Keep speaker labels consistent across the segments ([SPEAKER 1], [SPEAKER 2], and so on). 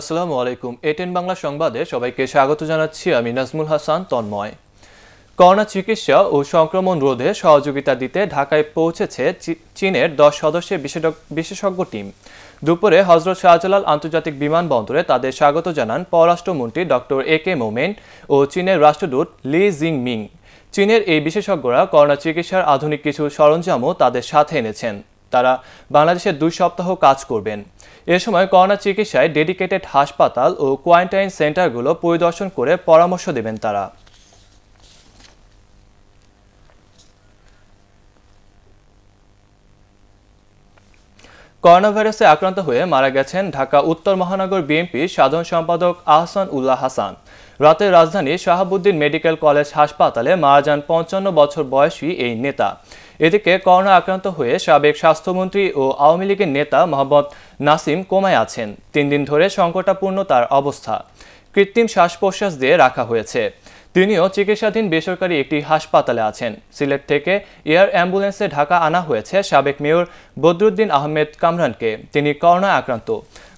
[SPEAKER 1] আসসালামু আলাইকুম এটেন বাংলা সংবাদে সবাইকে স্বাগত জানাচ্ছি আমি নাজমুল হাসান তন্ময় করোনা চিকিৎসা ও সংক্রমণ রোধে সহযোগিতা দিতে ঢাকায় পৌঁছেছে চীনের দশ সদস্যের বিশেষজ্ঞ টিম দুপুরে হজরত শাহজালাল আন্তর্জাতিক বিমানবন্দরে তাদের স্বাগত জানান পররাষ্ট্রমন্ত্রী ডক্টর এ কে মোমেন ও চীনের রাষ্ট্রদূত লি জিং মিং চীনের এই বিশেষজ্ঞরা করোনা চিকিৎসার আধুনিক কিছু সরঞ্জামও তাদের সাথে এনেছেন তারা বাংলাদেশে দুই সপ্তাহ কাজ করবেন এ সময় করোনা চিকিৎসায় ডেডিকেটেড হাসপাতাল ও কোয়ারেন্টাইন সেন্টারগুলো পরিদর্শন করে পরামর্শ দেবেন তারা করোনা ভাইরাসে আক্রান্ত হয়ে মারা গেছেন ঢাকা উত্তর মহানগর বিএনপির সাধারণ সম্পাদক আহসান উল্লাহ হাসান রাতে রাজধানী শাহাবুদ্দিন মেডিকেল কলেজ হাসপাতালে মারা যান পঞ্চান্ন বছর বয়সী এই নেতা এদিকে করোনা আক্রান্ত হয়ে সাবেক স্বাস্থ্যমন্ত্রী ও আওয়ামী লীগের নেতা মোহাম্মদ নাসিম কোমায় আছেন তিন দিন ধরে সংকটাপূর্ণ তার অবস্থা কৃত্রিম শ্বাস প্রশ্বাস দিয়ে রাখা হয়েছে তিনিও চিকিৎসাধীন বেসরকারি একটি হাসপাতালে আছেন সিলেট থেকে এয়ার অ্যাম্বুলেন্সে ঢাকা আনা হয়েছে সাবেক মেয়র বদরুদ্দিন আহমেদ কামরানকে তিনি করোনা আক্রান্ত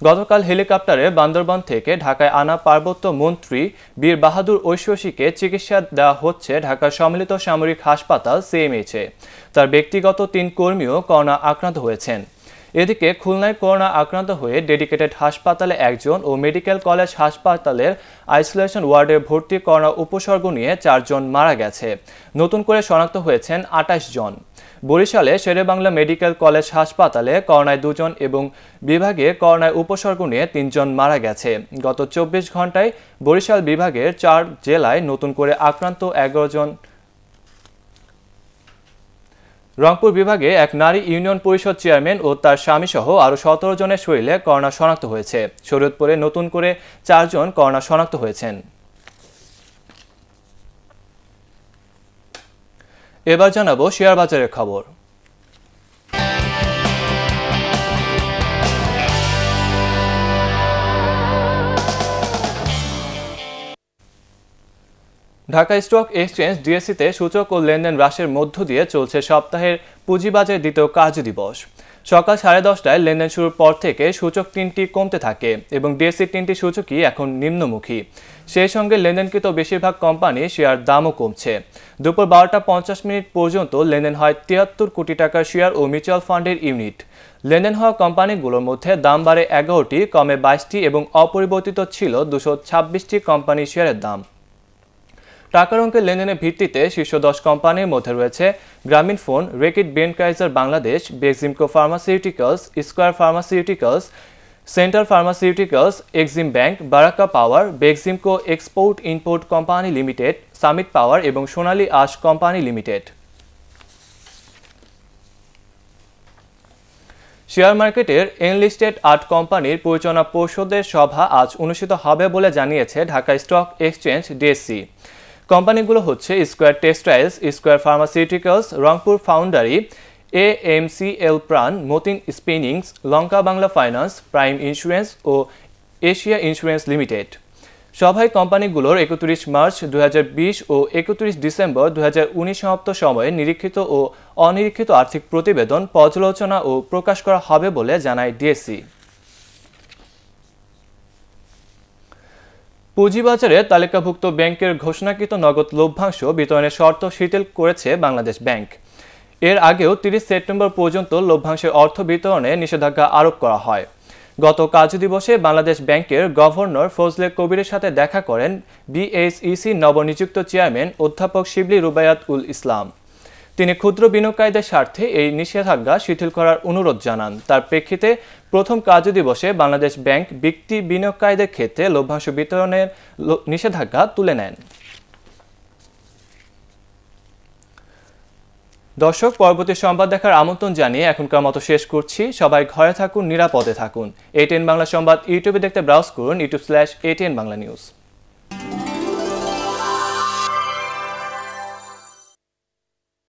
[SPEAKER 1] গতকাল হেলিকপ্টারে বান্দরবান থেকে ঢাকায় আনা পার্বত্য মন্ত্রী বীর বাহাদুর ঐশ্বসীকে চিকিৎসা দেওয়া হচ্ছে ঢাকার সম্মিলিত সামরিক হাসপাতাল সিএমএইচে তার ব্যক্তিগত তিন কর্মীও করোনা আক্রান্ত হয়েছেন এদিকে খুলনায় করোনা আক্রান্ত হয়ে ডেডিকেটেড হাসপাতালে একজন ও মেডিকেল কলেজ হাসপাতালের আইসোলেশন ওয়ার্ডে ভর্তি করোনা উপসর্গ নিয়ে চারজন মারা গেছে নতুন করে শনাক্ত হয়েছেন আটাইশ জন বরিশালে শেরেবাংলা মেডিকেল কলেজ হাসপাতালে করোনায় দুজন এবং বিভাগে করোনায় উপসর্গ নিয়ে তিনজন মারা গেছে গত চব্বিশ ঘন্টায় বরিশাল বিভাগের চার জেলায় নতুন করে আক্রান্ত এগারো জন রংপুর বিভাগে এক নারী ইউনিয়ন পরিষদ চেয়ারম্যান ও তার স্বামীসহ আরও সতেরো জনের শরীরে করোনা শনাক্ত হয়েছে শরীয়তপুরে নতুন করে চারজন করোনা শনাক্ত হয়েছেন এবার জানাবো শেয়ার বাজারের খবর ঢাকা স্টক এক্সচেঞ্জ ডিএসসিতে সূচক ও লেনদেন হ্রাসের মধ্য দিয়ে চলছে সপ্তাহের পুঁজিবাজার দ্বিতীয় কাজ দিবস সকাল সাড়ে দশটায় লেনদেন শুরুর পর থেকে সূচক তিনটি কমতে থাকে এবং ডিএসসি তিনটি সূচকই এখন নিম্নমুখী সেই সঙ্গে লেনদেনকৃত বেশিরভাগ কোম্পানি শেয়ার দামও কমছে দুপুর বারোটা পঞ্চাশ মিনিট পর্যন্ত লেনদেন হয় তিয়াত্তর কোটি টাকার শেয়ার ও মিউচুয়াল ফান্ডের ইউনিট লেনদেন হওয়া কোম্পানিগুলোর মধ্যে দাম বাড়ে এগারোটি কমে বাইশটি এবং অপরিবর্তিত ছিল দুশো ছাব্বিশটি কোম্পানি শেয়ারের দাম টাকার অঙ্কের লেনদেনের ভিত্তিতে শীর্ষ দশ কোম্পানির মধ্যে রয়েছে Grameen phone Reckitt Benckiser Bangladesh Beximco pharmaceuticals Square pharmaceuticals centre pharmaceuticals Exim bank Baraka power Beximco export import company limited Summit power এবং সোনালী আশ কোম্পানি লিমিটেড শেয়ার মার্কেটের এনলিস্টেড আট কোম্পানির পরিচালনা পর্ষদের সভা আজ অনুষ্ঠিত হবে বলে জানিয়েছে ঢাকা স্টক এক্সচেঞ্জ ডিএসসি কোম্পানিগুলো হচ্ছে Square textiles Square pharmaceuticals Rangpur foundry A M C L Pran Matin spinnings Lanka Bangla finance prime insurance ও এশিয়া ইন্স্যুরেন্স লিমিটেড সভায় কোম্পানিগুলোর একত্রিশ মার্চ দু ও একত্রিশ ডিসেম্বর দু সমাপ্ত সময়ে নিরীক্ষিত ও অনিরীক্ষিত আর্থিক প্রতিবেদন পর্যালোচনা ও প্রকাশ করা হবে বলে জানায় ডিএসসি পুঁজিবাজারে তালিকাভুক্ত ব্যাংকের ঘোষণাকৃত নগদ লভ্যাংশ বিতরণের শর্ত শিথিল করেছে বাংলাদেশ ব্যাংক এর আগেও তিরিশ সেপ্টেম্বর পর্যন্ত লভ্যাংশের অর্থ বিতরণে নিষেধাজ্ঞা আরোপ করা হয় গত কাজ দিবসে বাংলাদেশ ব্যাংকের গভর্নর ফজলে কবিরের সাথে দেখা করেন বিএসইসি নবনিযুক্ত চেয়ারম্যান অধ্যাপক শিবলি রুবায়াত উল ইসলাম তিনি ক্ষুদ্র বিনিয়োগকারীদের স্বার্থে এই নিষেধাজ্ঞা শিথিল করার অনুরোধ জানান তার প্রেক্ষিতে প্রথম কার্য দিবসে বাংলাদেশ ব্যাংক ব্যক্তি বিনিয়োগকারীদের ক্ষেত্রে লভ্যাংশ বিতরণের নিষেধাজ্ঞা তুলে নেন দর্শক পরবর্তী সংবাদ দেখার আমন্ত্রণ জানিয়ে এখনকার মতো শেষ করছি সবাই ঘরে থাকুন নিরাপদে থাকুন এটিএন বাংলা সংবাদ ইউটিউবে দেখতে ব্রাউজ করুন YouTube slash ATN Bangla news